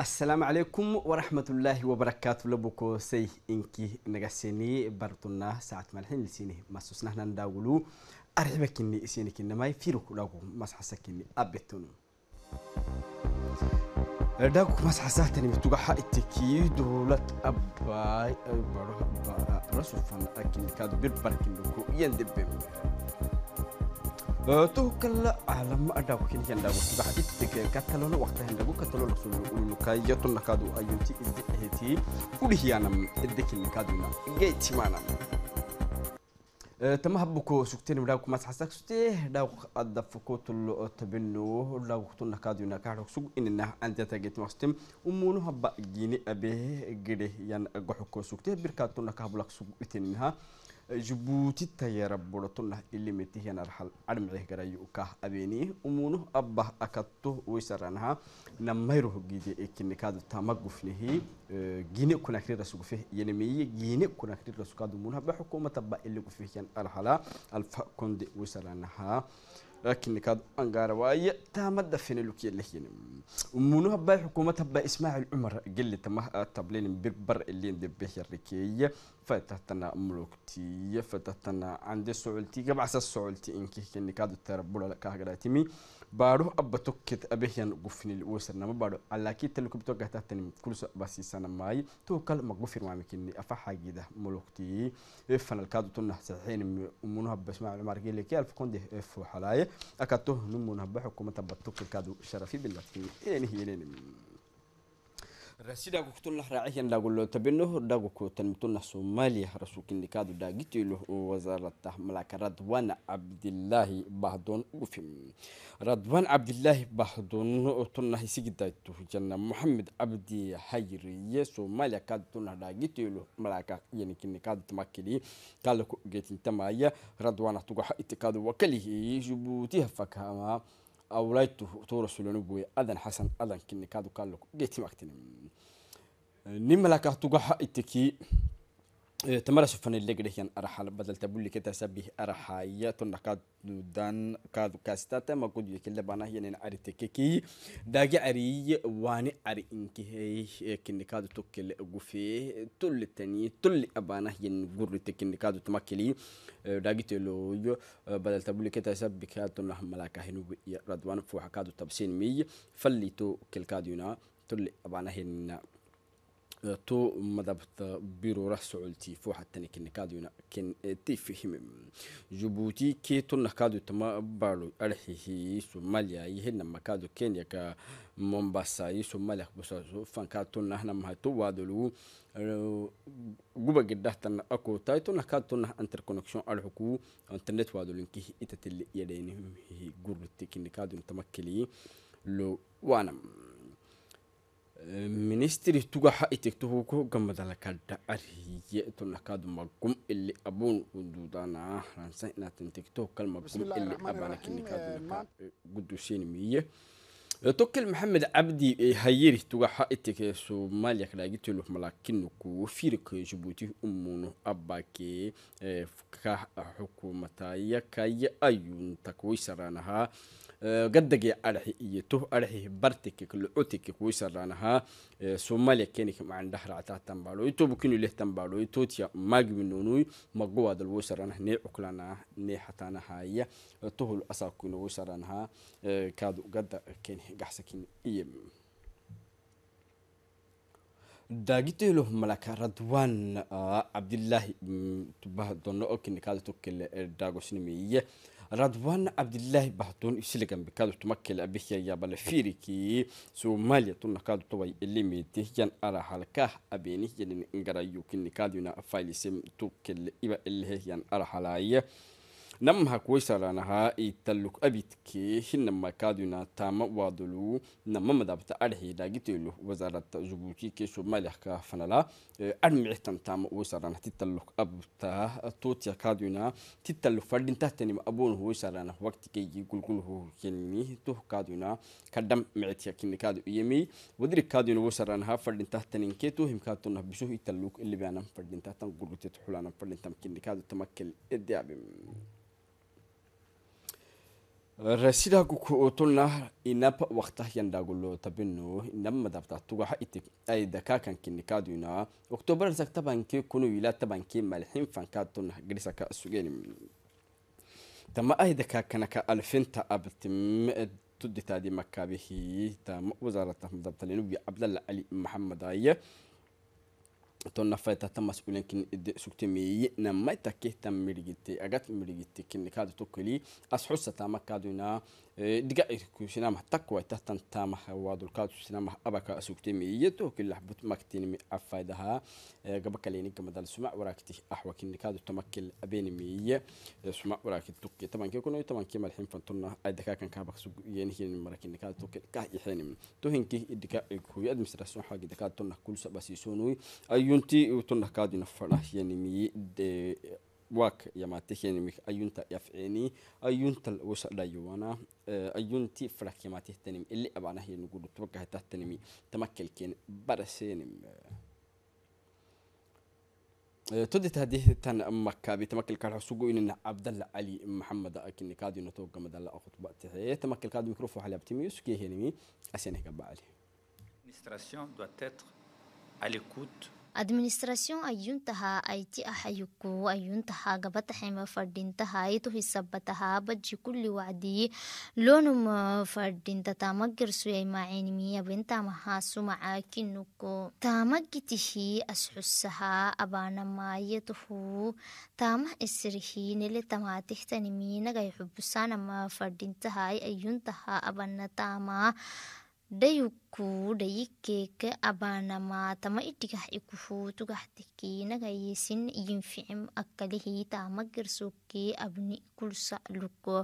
السلام عليكم ورحمة الله وبركاته لبوكو سي إنكي نغسيني بارتونا ساعة مالحين لسيني ماسوسنا هنا نداولو أرحبك إني إسيني كنا ما يفيروك لاغو مس حسك إني أبتون داكو مس حساتني متوقع حقتكي دولة أباي أبروه رسوفان أكين كادو بير باركين لكو يندبين تو كلا عالم أداوكين ينداوكي بحقتك kataloona waqta hindagu kataloona ululukayato nakadu ayunti izdi eheti ulihiyanam edekin nakaduna geitimanam تم هبكو سكتين ولا كما تحسك سكتي لا قد فكوت التبنو لا وقتنا كادو نكاح سوق اننا انت تاجت مستم ومون هبا جيني ابي غري ين يعني غخو سكتي بركاتو نكابلك سوق اتنها جبوتي تيار بولتنا اللي متي هنا رحل عدم عليه كراي وكه أبيني أمونه أبه أكتوه ويسرنها نميره جدي إكن كاد تامق فيه جيني كنا كرير رسوق فيه يعني جيني كنا كرير رسوق كاد بحكومة تبقى اللي فيه كان الحلا الف كند لكن كاد انقار وأي تامد فين لوكي اللي هنا ومنو هبا حكومة هبا إسماعيل عمر قل تما تبلين بربر اللي به الركية فتحتنا ملوكتي فتحتنا عند سعولتي قبعس سعولتي إنك كني كاد تربل كهجراتي baadho abba tokket abehyan gufinil wosarnama baadho alaakiita lukubto gahtahtanim kulso basiisanamaayi tuukal magufirmaamikini afa xagida muluktii fanalkaadu tunah saxiin umunuhaba ismaacilmargileki alfakonde fuuxalaaye akato numunuhaba xukuumata batukilkaadu sharafi bilatin inenihi yenenim رسي داغو كتون نح راعي ين داغو لو تبينو داغو كتن متون نح سوماليا رسو كن كادو داغيتو له وزارة ملاك رضوان عبد الله بهدون وفيم رضوان عبد الله بهدون تون نح سيجدايتو جنة محمد عبد حيري سوماليا كادو تون نح داغيتو له ملاك يعني ين كن كادو تماكلي قالكو جيتين تمايا رضوان تقو اتكادو وكله جبوتيها فكهما أولايتو تورو سلونو بوي أدن حسن أدن كني كادو كالوك جيتي مكتني نملكة تقوح إتكي إيه، تمارس فن اللغة هي أرحال بدل تقول لك تسبه أرحاية تنقاد دان كاد كاستا ما قد يكل بنا هي نن أريتككي داعي أري واني أري إنك هي إيه، كن كاد تكل غفي تل التاني تل أبانا هي نن غور تك كن كاد تمكلي داعي بدل تقول لك تسبه كاد تنح ملاك هنو ردوان فو حكاد تبسين مي فلي تو كل كاد ينا أبانا هي to madabta birora socoltiifo hatani kenekaduna ken tifihim jubuti ke tonakadu tama balo arxihi somalia yihena makadu kenya ka mombasa yi somalia bosaso fanka tonahna mahato wadolugu guba gedahtan akotai tonakadu tonah interconnection arxuku internet wadolinkihi itatili yadenihi gurluti kenekaduna tama keliyi lo wanam ministiri tuga ha itegtuhu ku gamadala kadha arhiye tunakad magum ili abun ududana ransa inatin tegto kal magum ili abana kini kinikad gudushin miye توكل محمد عبدي هيري توغا حقتك سوماليا كلاغيتو لو ملاكين كو فيرك جيبوتي امونو اباكي كا حكومتايا كاي ايون تكوي سرانها gadagii arxi iyo tuh arxihi bartiki lucutiki kuisaranaha somalia kenik macandhahracta tambalo itobukinu leh tambalo itotia magmi nonuy magowadal wisarana ne cuklana ne hatanahaya tuhul asakuino wisaranaha kaadu gada keni gaxsakin iyo daagitelo malaka radwan cabdilaahi mm, tubaha dono okini kaadu رضوان عبد الله بهتون يسلكن بكادو تمكل أبيه يا بالفيريكي سوماليا كادو توي اللي ميته جن أرى حالك أبيني جن إنغرا يوكين كادو نا فايلسم توكل إبا اللي هي جن أرى حلايه نم كويسة لانها يتلوك أبيت كي ما كادونا تام وادلو ما دابت أرهي داقيتو له وزارة جبوتي كي شو مالح كافنالا أرمي تام تاما ويسارانا تتلوك أبتا توتيا كادونا تتلوك فردين تحتنم أبون هو ويسارانا وقت كي يقول كل هو كيني توه كادونا كدم معتيا كيني كادو يمي ودري كادونا ويسارانا فردين تحتنم كيتو هم كاتونا بسوه يتلوك اللي بيانا فردين تحتن قرقتي تحولانا فردين تمكيني كادو تمكن إدعبي رسيدا كوكو تولنا إنب وقتها يندعولو تبينو إنب مدافتا توقع إتك أي دكا كان كنكا دينا أكتوبر نساك تبان كي كونو يلا تبان كي مالحين فان كاتون غريسا كأسوغين تما أي دكا كانكا ألفين تابتم تدتا دي مكابيهي تام وزارة مدافتا لنو بي عبدالله علي محمد أيه تونا فايتا تمس بلين كن إد سكت مي نما تكه تم مريجتي أجت مريجتي كن كاد توكلي أصحص تامك كادونا Eh, dhigac eh, kusinamaha takwaitahtantamaha eh, waadulkaadsinamaha abaka asugtemiyiyado kilahbut maktinimi afaydaha gabakaleni gamadal suma waraakti ahwakinikadu tamakil abenimiye suma waraaki tukke tamanki kuno tamanki malhin fantuna adakakan kabak sug yenihin marakinikadu tukke kah kuy administration hagi dakad tunah kulsa ayunti tunah kadina falah yenimiye واك يا ما تهين مك أيون ميك أيون تل أيونتا الوسع يوانا أيونتي آه، فرق ما تنمي اللي أبانا هي نقول توقع تهتنمي تمكل كين برسينم آه، تودت هذه تن مكة بتمكن كارها سوقو إن عبد الله علي محمد أكن كادي نتوقع مدلا بقت هي إيه، تمكن كادي ميكروفو حلا بتمي سكيه هنمي أسينه كبعلي L'administration doit être à l'écoute administration ayuuntahaa aiti ah ayuntaha ayuuntahaa gabataxima fadhintahaa itu baji kuli wacdii lonum fadinta taamagirsuyay macaynimiya bentamahaa sumaca kinuku taamagitihii asxusahaa abaanamaayatuhu taamah isirhii nele tamaatixtanimi nagay xubusaanama fadhintahaa ayuuntahaa abana taamaa dhayukuudhayike abaanamaatamá iṭigah ikuhutu gahdehkiinaga yesin yinficim akalihiitama gersoke abni kulsa luko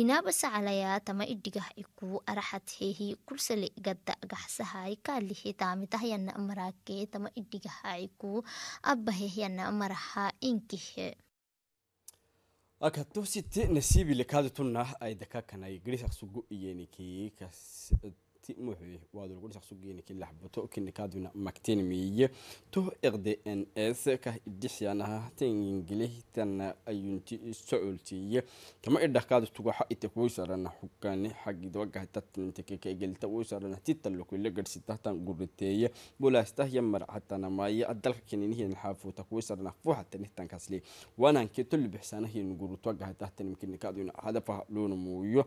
inaabasacalayaa tama iṭigah ikuu araxadhehi kulsale gada gaxsahay kaalihiitamitahayana maraake tama iṭigaha ikuu abahehyana maraha inkihe akatuhsite nasibile aidakakanai grisaq sugu waqti muxuu waad lagu kinikaaduna magtenimiye to eqde n s kah idhixyanaha tengingilihtan ayunti socoltiye kama idhakaad tugaxa itek waysarana xugani xagidwagahtatnintekekgelta waysarana titalokule gadhsitahtan guriteeye bulaastahya marcatanamaaye adalka keninihiyan xaafuutak waysarana fuuxatanihtankasli wananke tolubixsanahiyan gurutwagahitahtanimkinikaaduna hadafaha loonamuuyo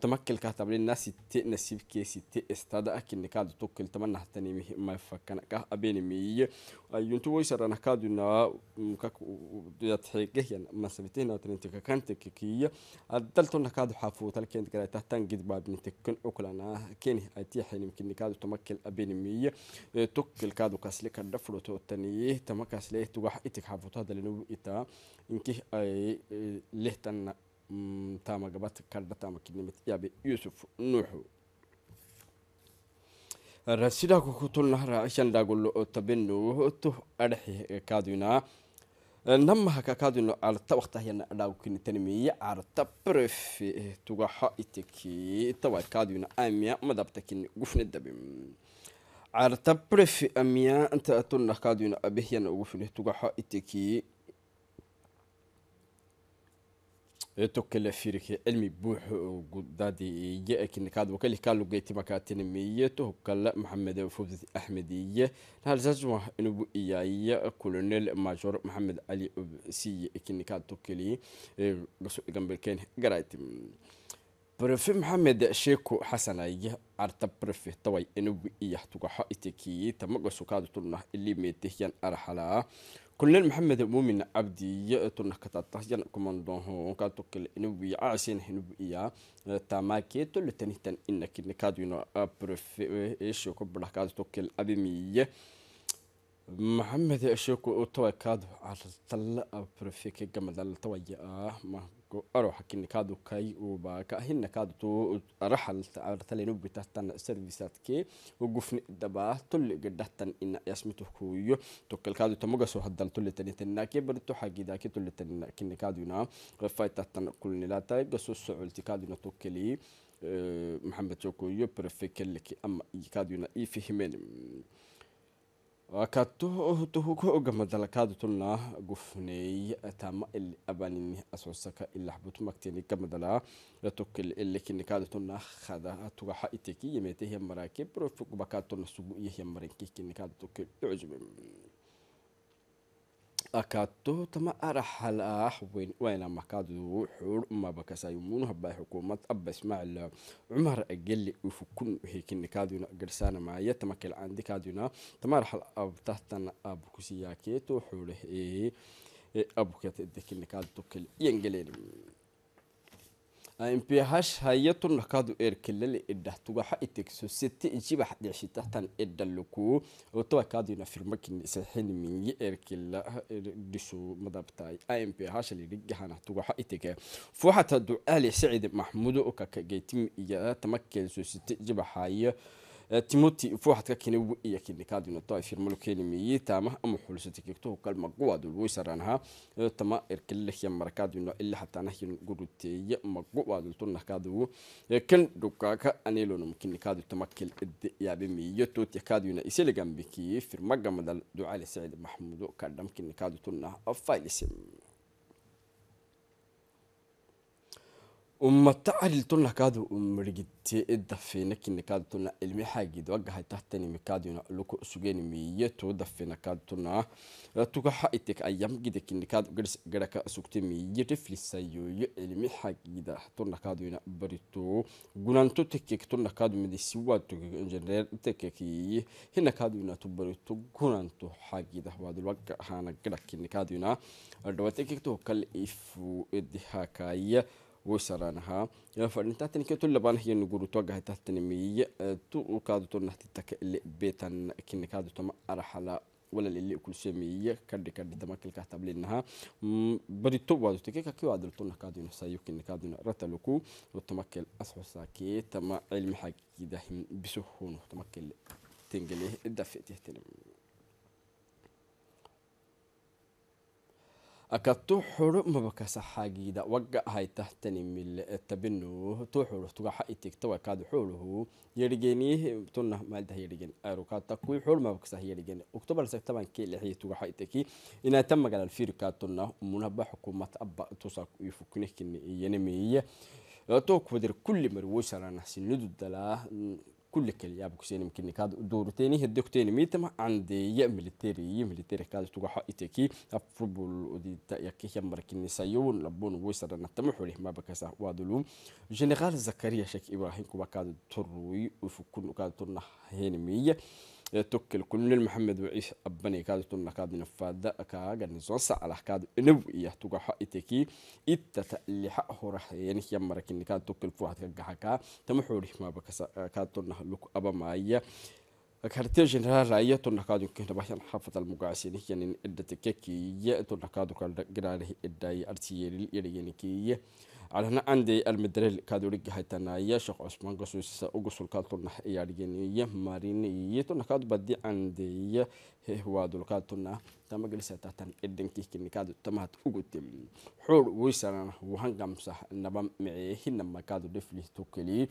tamakilkahtablinasite nasiibkeesi sitte estada akine kaadu tokkel tamanahtanimi mafakanakah abenimiye ayuntu woisarana kaaduna yatxegehyan masabitehnatrentekakantekekiya addaltona kaadu xafuutalkent garaitahtan gidbaabnitekken uklana keni aitiaxenimkini kaadu tamakel abenimiye tokkel kaadu kasle kadhafurototaniye tamakasle tugax itik xafuutahdalenub ita inkih ay lehtanna تاما قبت كردة تاما كلمة يابي يوسف نوحو rasidaku kutunahra shandhagulo tabeno to adhaxi kaaduna namaha kakaaduna arta waqtahayana adhagukini tanimiye arta bref tugaha iteki tawaad kaaduna amiya توكل فيرك علمي بوح قدادي يأك نكاد وكل كالو جيتي مكاتن مية توكل محمد فوزي أحمدية هالزجمة إنه إيايا كولونيل ماجور محمد علي سي كنكاد توكلي جنب كان قرأت برفي محمد شيكو حسن حسناية عرتب برفي توي إنه إياه تقحا إتكي تمقصو كادو تلنا اللي ميته ين أرحلا كلن محمد مؤمن عبدي يأتون كتاتح جن كماندون هو كاتو كل نبي عشان هنبيا تماكي تل تنهتن إنك نكادو إنه أبرف إيش يكون بركات توكل أبيمية محمد أشوكو أتوكادو على تلا أبرفيك جمدال تويا ما أروح حكي إن كادو كاي وبا كهين كادو تو رحل أرتلي نوب تحتن سيرفيسات كي وقفن دبا تل قد تحتن إن يسمتو كويو توكل كادو تمجا سو حدن تل تني تنا كي برتو حكي ذاك تل تنا كن كادو نا غفاي تحتن كل نلاتا جسوس سعول تكادو نتوكلي محمد توكو يو بريفيكل لك أما يكادو نا يفهمني katoo tohuko gamadalakaadu tolna gufney tama ili abanini asosaka ilaxbutmakteni gamadala latokil ili kinikaadu tolna khada tugaxa iteki yemetehiya marake profukbakaatolna sugu iyahiya marenki kinikaadu tokil ucubem أكادتو تما أرحل آح وين وين ما كادو حور ما بكسا يمونها باي حكومة أبا إسماعيل عمر أجل وفكون هيكن كادونا قرسانا معايا تما كل عندي كادونا تما رحل أب تحتنا أبو كسياكيتو حوله إيه, إيه أبو كاتدكن كادو كل ينجلين imph hay-atun dhakaadu erkelele idhah tugaxa itegso sete ijibax dhicshitahtan edhaluku otawakaaduna firmakin saxenminyi erkelaha er, dhisu madabtaay imphlirigahana tugaxa itege fuuxata ducaali sacidi maxmudo okaka geytim iya tamakenso sete ijibaxaaya timoti fuuxadka kinagu iyo kidnikaadinato ay firmalo keenimiyi taamaha ama xulisati kigtuhu kalma guwaad ulweysaranha tama erkelilahya marakaadino ila hataanahyan guruteeye maguwaadultunahkaadugu kan dhukaaka anelonum kidnikaadu tamakel yaabemiyo tootiakaaduna iseligambikiyi firmaga madal ducale sacid maxmudo kadham kidnikaadu tunah failisim ومتعل تونا كادو مرجت الدفي نكين كادو تونا المي حاجة دوقة هاي تحتني مكادو ينا لوكو سجين ميتو دفي نكادو تونا توكا حقتك أيام جدا كين جرس جرك سكت ميت في السيو ي المي حاجة دا تونا كادو ينا بريتو جنانتو تكيك تونا كادو من السوا توك انجنير تكيكي هنا كادو ينا تبريتو جنانتو حاجة دا هو دوقة هانا جرك كين كادو ينا الدوقة تكيك تو كل إفو وسرانها فرنتاتن كي تقول لبان هي نقول توجه تاتن مي تو كادو تون تك اللي بيتن كن كادو تم أرحلة ولا اللي كل شيء مي كرد كرد تماكل كاتب لنها بريتو وادو تك كي وادل تون كادو نسايو كن كادو رتلوكو كل أصحو كي تما علم حق دحين بسهون كل تنقله الدفئ تهتنم akatuxurho mabakasaxaagida waga haytahtanimil tabino tuxurho tugaxa itigta wakaad xuuluhu yerigeniih tuna maaldah yerigen aerokata kui xuul mabakasah yerigen october sektabanke lexiyi tugaxa iteki inaata magalal firka tuna umunaba xukuumat aba tusak ifuknehkin yenemeeye tokwadir kulli marwosalana sinududala كل كل يا بوكسين يمكن كاد دور تاني هدوك تاني ميت ما عندي يا ملتيري يا ملتيري كاد تقول تقع حقيتكي أفربول ودي تأكيد يا مركني سيون لبون ويسر نتم حوله ما بكسا وادلوم جنرال زكريا شك إبراهيم كوا كاد تروي وفكون كاد ترنا هني مية توكل كل محمد وعيس أبني كاد تونا كاد كا كاد نزوس على كاد نبو إيه توجا حق تكي إت تلحق هرح يعني كي مرك إن كاد توكل فوحد حكا تمحوري ما بكسا كاد تونا لوك أبا مايا كارتي جنرال راية تونا كاد يمكن تبحث حافظ المقاسين يعني كي يعني إدتككي تونا كاد كاد جرالي إدعي أرتيلي يعني كي calana anday almadareel kaaduligi haytanaaya sheekh cusmaan gasuusisa ugu sulkaad tunax iyaadhigeniye marin iyo tunaxkaad badi candeeya waa dulkaadtuna tamaglisaatatan idankiikinikaadu tamahad ugutem xool weysanana wahangamsa naba mece hina makaadu dhefli tukeli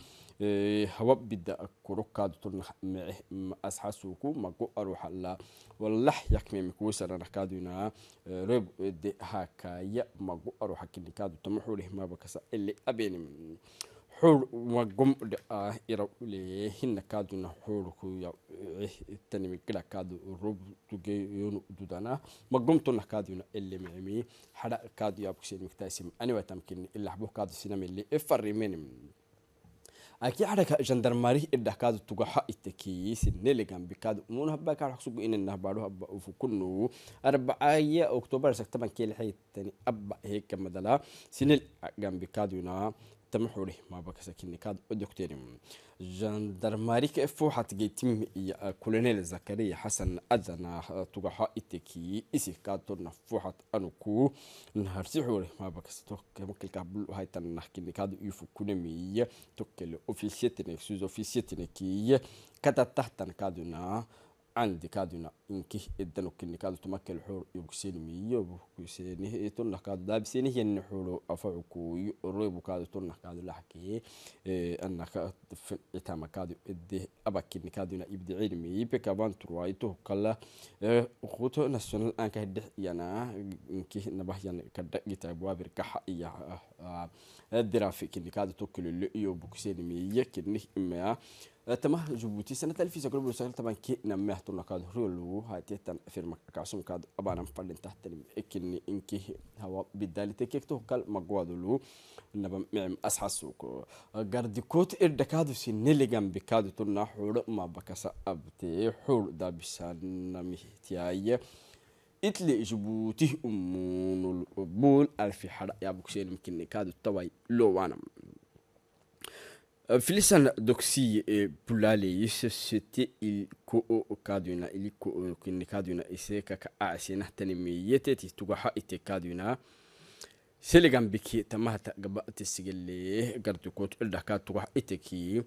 hawa bida kurukaadu tuna mece asxasuku magu aruxala walah yakmemik weysanana kaaduna reb de hakaya magu aruxa kinikaadu tama xoolihmaaba kasa ele abenim حور وقم آه إرا لهن كادنا حور كويا إيه، تنمي كلا كادو روب تجي يون دودنا مقوم تنا كادنا اللي معمي حدا كادو يابكش مكتاسم أنا وتمكن إلا حبو كادو سينام اللي إفري منم أكيد كجندر ماري إدا كادو تجا حق تجاها سنلي نلقان بكادو مون هبا كان حسوق إن إنه بارو هبا وفكنو أربعة أكتوبر سكتبان كيل حي تاني أبا هيك إيه مدلا سنل جنب كادونا تمحوري ما بكسكيني كاد أدكتوريم جندرماريك إفو حتجي تيم يا كولونيل زكريا حسن اذن تجاه إتكي إسي كاد فو حت أنوكو نهار سحوري ما بكستوك ممكن قبل هاي تنحكي كاد يفو كونمي توكل أوفيسيتنك سوز أوفيسيتنكي كاتا تحتن كادونا عن دكادنا عندكادنا إنكه إدنو كاد تمكن الحور يبكسين مية بكسينه يتون كاد هي النحور أفعكو يقرب كاد تون كاد لحكي إيه، أن كاد في إتام كاد إده أبك نكادنا يبدي علمي بكبان تروايته كلا إيه، خطو نسونال أنك هدح ينا إنكه نبه ينا كاد يتعب وابر كحا إيا الدرافي آه، آه، آه، كاد توكل اللي يبكسين مية كنه إما تمه جبوتي سنة تلفي سكرو بلوسكال تما كي نمي هتو نكاد هرولو هاتي تن في المكاسوم كاد أبانا مفلن تحت إكني إنكي هوا بدالي تكيك تو كال مقوادلو نبم معم أسحسوكو غاردي كوت إردا كادو سي نيلي بكادو كادو تنا حول ما بكسا أبتي حول دا بسان مهتياي إتلي جبوتي أمون البول ألفي حرق يا بوكسين مكني كادو تواي لو لوانم فلسان دوكسي بولالي يسسيتي الكو او كادونا الكو او كن كادونا اسيكا كاعسينا تنميتي تتوغا ايتي كادونا سيليغان بكي تمها تقبا تسجلي غردكوت الدكا توغا ايتكي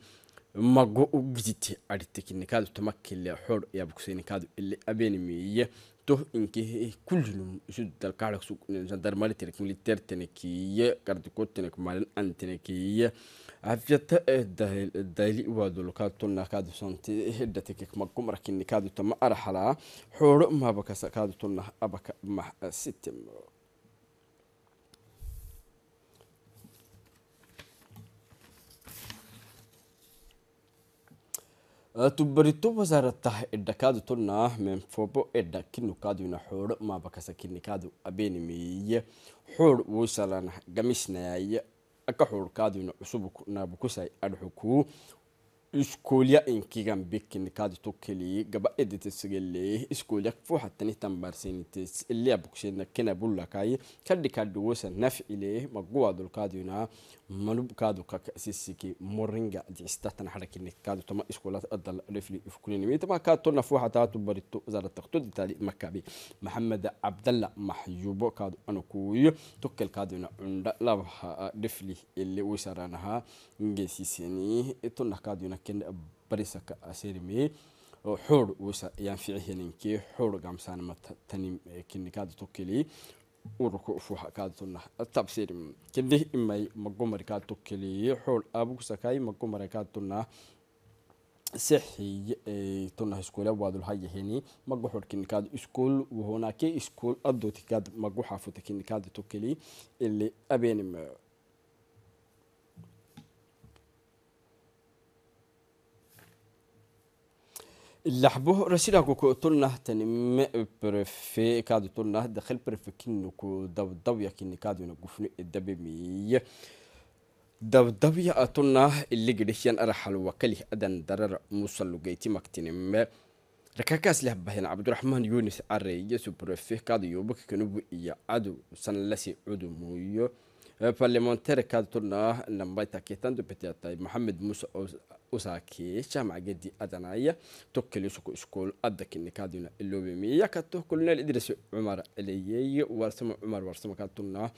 mago u gidite aritekinikaadu tamakile xor ya buksinikaadu ile abenimiye to inke kullinum isu dalkaarag suq sandarmali tenek militer tenekiye gardiko tenek malin antenekiye afyata dayli iwaadulokaatuna kaadusonti hidhatikikma gumarkini kaadutama araxalaa xooro mahabakasa kaadutuna abaka maxsitim tubbaritu wasaarataha edha kaadu tonna memfobo edha kinu kaaduna xooro mahabakasa kini kaadu abenimiye xoor wosalana gamisnayaya ka xuulkaadinu cusub naabukusaay adhxukuu iskuulya inkigan bikin kaadi tukili gaba editesgele iskuulya fuxatani tambarsinites ilia bugseena kena bullakai kadhi kadhiwosa nafcile maguwadulkaaduna manubkaadu kakasisiki moringa dicistatan harakine kaadu tama iskuulat adal refli ifkuninimi kaa tona fuxataatu barito zarataktoditali makabi maxamed cabdalla maxyubo kaadu anakuuyo tukkel kaaduna labaha dhifli ile wisaranaha ngesiseni tona لكن بريسك أسير مي حور وسا ينفعه ينكي حور قمسان ما تنم كن كاد توكلي وركو فوها كاد تنا التبصير كده إما مقومر كاد توكلي حور أبوك سكاي مقومر كاد تنا صحي تنا اسكولا وادو الهاي هني مقو حركين كاد اسكول وهناك اسكول أدو تكاد مقو حافو تكين كاد توكلي اللي أبين laxbo rasidaku ku tulnah tanime prefe kadu tulnah dakhil prefe kinuku dabdabya kini kaduna gufnu idabemiye dabdabya atunah iligidhihyan araxalwa kalih adan darar musalugeyti maktinime rakaakaas leh bahin cabdiraxmaan yunis areeye subrefe kadu yubaka kanubu iya cadu sanlasi cudumuyo parlementaire kadtuna nambaita ketan du petiata Mohamed Musa usaki chama gedi adanaya tokkeli suku iskol adakin kadina ilobimi yakato kolonel Idris Umar eliyey warsama Umar warsama kadtuna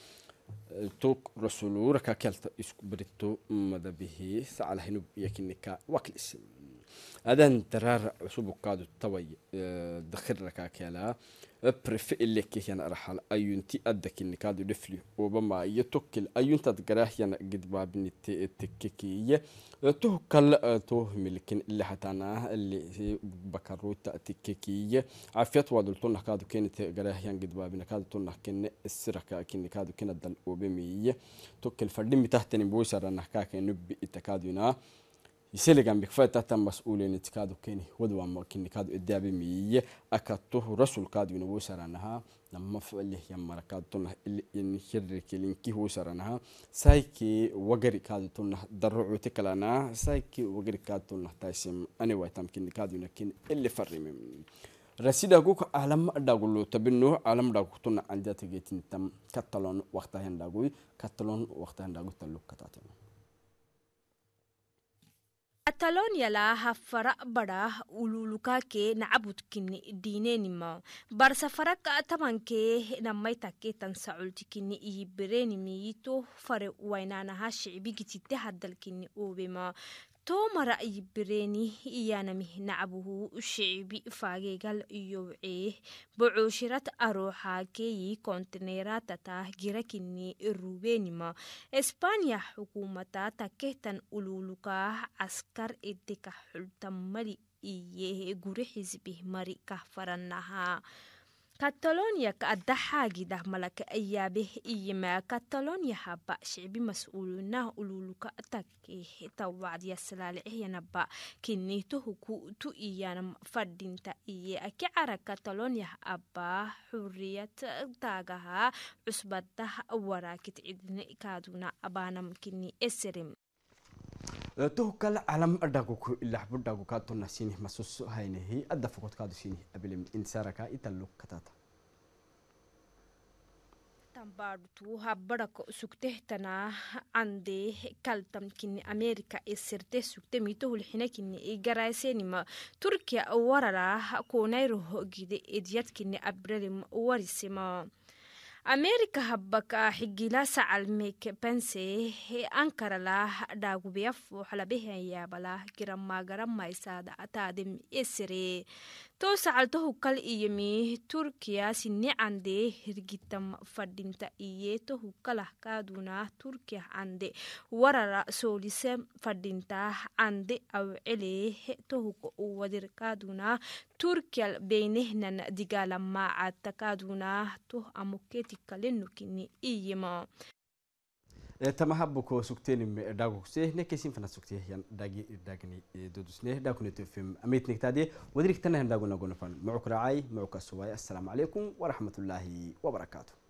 توك رسولو ركاكلت اسكبرتو مدبهي سعال هنوب يكنكا وكل اسم أدن ترار عصوب قادو توي آه، دخل لك كلا أبرف إليك هنا رحل أيون أدك إن كادو دفلي وبما يتوكل أيون تدقراه هنا قد بابني تككي توكل آه، توه ملكين اللي حتانا اللي بكرو تككي عفيت وادل تونح كادو كين تقراه هنا قد بابنا كادو تونح كين السرك كين كادو كين الدل وبمي توكل فردين بتاحتين بوسر أنه نبي إتكادونا isiligan bigfayta tan mas-uuliynit kaadu keni wadwama kinnikaadu idaabi miye akatuhu rasulkaadu inawo saranaha nama falihya marakaadu tunah ini hirrikilinki wo saranaha saiki wagari kaadu tunah darucuti kalana saiki wagari kaadu tunah taisim aniwaitam kinnikaadu inakin ili farimim رسيدا كوك عالم داغلو تبنو عالم داغو تون عندها تجيتين تم كتالون وقتها هنداغوي كتالون وقتها هنداغوي تلو كتاتين katalonyala hafara bara ululukakee nacabudkin dhiineenima barsafaraka tabankee namaytakee tansacoltikini iyo berenimiyito fare wainanaha shicbigitite hadalkini oobema toomara ibireni iyanami nacabuhu shicibi faageegal yobcee bocoshirad aroxaakeeyi kontineeratata girakini rubenima espanya xukuumata takehtan ululukaah caskar idika xultamali iyehe guri xisbi mari kah farannahaa كاتالونيا كأدحا ده ملك أيابه إيما كاتالونيا هبا شعبي مسؤولنا أولولك أتاكيه توعد يسلال نبا كنيته تو إيانا فردين إيه أكي عرا كاتالونيا أبا حرية تاقها ده وراكت عدن كادونا أبانا مكيني إسرم tohkal calam dhaguku ilahbu dhaguka tunasini masus haynehi adda fokodkaadusini abilem insaraka italo katata tambaadhutu habbaraka sugtehtanaa andee kaltamkini ameerika esirteh sugtemitohulxinakini igaraysenima e turkiya warara konayroho gide edyadkini abralim warisima america habaka xigila sacalmek pense he ankaralah dhaagubiya fooxlabehayabalah giramagaramaysaad taadim esere toosacaltohu kal iyomih turkiyaasi nicandee hirgitam fadinta iye iyeetohu kalah kaadunaah turkiyah cande warara soolise fadhintaah cande awceleehe tohuka uwadir kaadunaah turkiyal beynehnan digaalamaacata kaadunaah toh amoketi kalenukini iyema تمهبكو سكتين داغو سي نكيسين فنا سكتي يان داغي داغني دودوس ني داكو نتفيم اميت نيك تادي ودريك تنه داغو نغون فن معك راعي معك سواي السلام عليكم ورحمه الله وبركاته